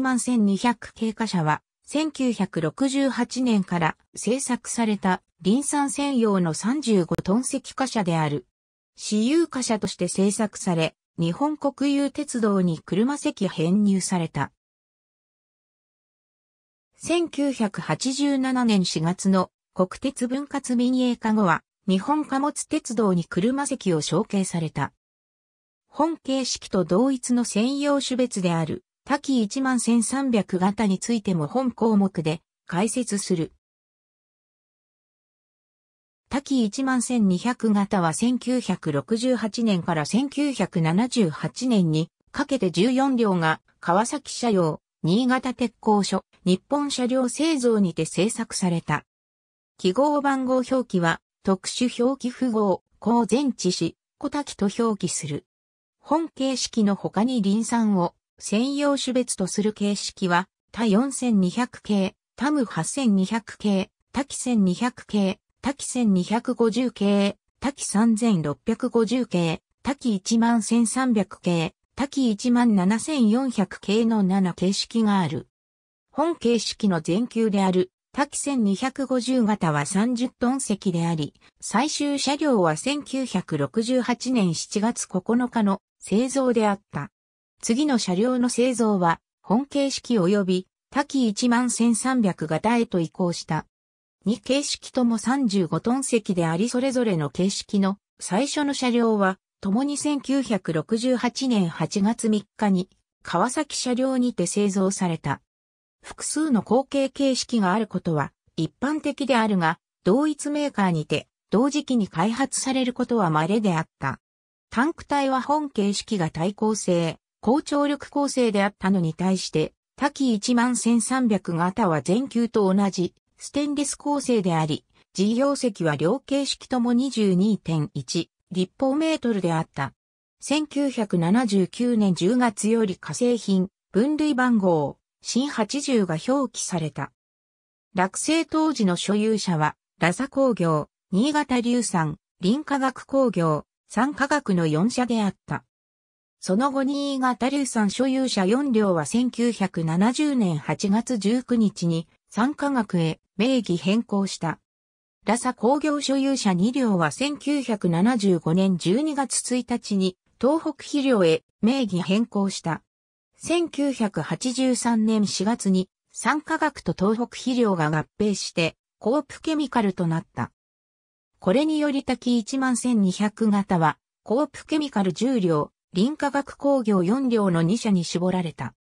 11200経過者は、1968年から製作された林産専用の35トン石貨車である。私有貨車として製作され、日本国有鉄道に車席編入された。1987年4月の国鉄分割民営化後は、日本貨物鉄道に車席を承継された。本形式と同一の専用種別である多岐1万1300型についても本項目で解説する。多岐1万1200型は1968年から1978年にかけて14両が川崎車両、新潟鉄工所、日本車両製造にて製作された。記号番号表記は特殊表記符号、高前置詞、小滝と表記する。本形式の他に輪産を専用種別とする形式は、他4200系、タム8200系、タキ1200系、タキ1250系、タキ3650系、タキ11300系、タキ17400系の7形式がある。本形式の全級である、タキ1250型は30トン席であり、最終車両は1968年7月9日の製造であった。次の車両の製造は、本形式及び、多機11300型へと移行した。2形式とも35トン席でありそれぞれの形式の最初の車両は、共に1968年8月3日に、川崎車両にて製造された。複数の後継形式があることは、一般的であるが、同一メーカーにて、同時期に開発されることは稀であった。タンク体は本形式が対抗性、高張力構成であったのに対して、多機11300型は全球と同じステンレス構成であり、事業席は両形式とも22.1立方メートルであった。1979年10月より化成品、分類番号、新80が表記された。落成当時の所有者は、ラザ工業、新潟硫酸、林化学工業、産化学の4社であった。その後新潟流産所有者4両は1970年8月19日に産科学へ名義変更した。ラサ工業所有者2両は1975年12月1日に東北肥料へ名義変更した。1983年4月に産科学と東北肥料が合併してコープケミカルとなった。これにより滝11200型はコープケミカル10両、林化学工業4両の2社に絞られた。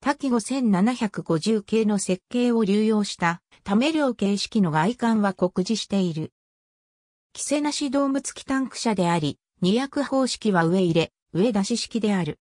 多滝5750系の設計を流用した、ため量形式の外観は酷似している。キセなしドーム付きタンク車であり、二役方式は上入れ、上出し式である。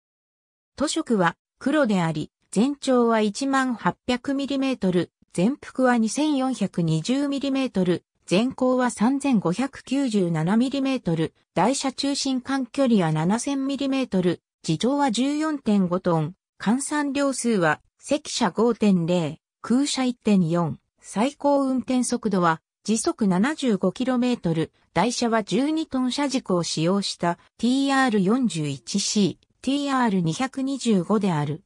塗色は黒であり、全長は1 8 0 0 m m 全幅は 2420mm、全高は 3597mm、台車中心間距離は 7000mm、自重は14.5トン、換算量数は積車5.0、空車1.4、最高運転速度は時速 75km、台車は12トン車軸を使用した TR41C、TR225 である。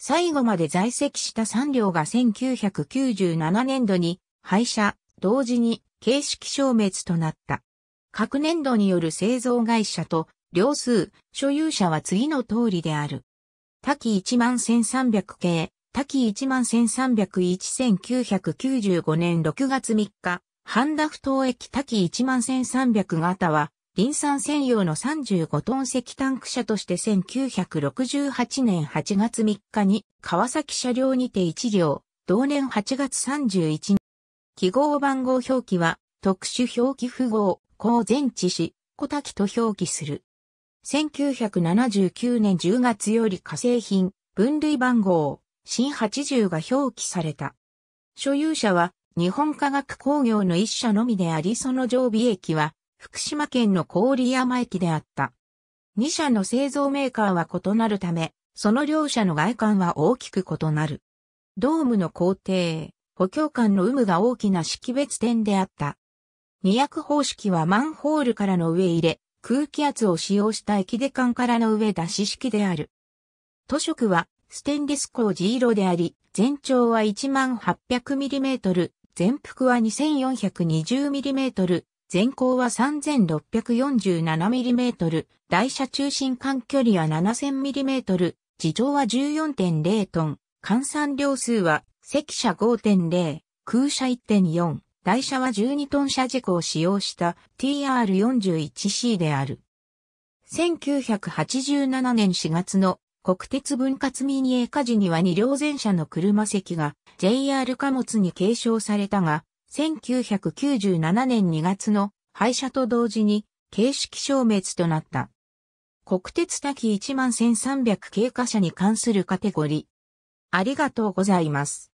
最後まで在籍した3両が1997年度に廃車、同時に形式消滅となった。各年度による製造会社と両数、所有者は次の通りである。多岐11300系、多岐11301-1995年6月3日、ハンダ不当駅多岐11300型は、林産専用の35トン石炭区車として1968年8月3日に川崎車両にて1両、同年8月31日記号番号表記は、特殊表記符号、公前置事、小滝と表記する。1979年10月より化成品、分類番号、新80が表記された。所有者は、日本科学工業の一社のみでありその常備駅は、福島県の郡山駅であった。2社の製造メーカーは異なるため、その両社の外観は大きく異なる。ドームの工程、補強管の有無が大きな識別点であった。二役方式はマンホールからの上入れ、空気圧を使用した液で管からの上出し式である。塗色はステンレス工事色であり、全長は 1800mm、全幅は 2420mm、全高は 3647mm、台車中心間距離は 7000mm、地上は14.0トン、換算量数は赤車5.0、空車1.4、台車は12トン車軸を使用した TR41C である。1987年4月の国鉄分割民営化時には2両前車の車席が JR 貨物に継承されたが、1997年2月の廃車と同時に形式消滅となった。国鉄多岐1万1300経過車に関するカテゴリー。ありがとうございます。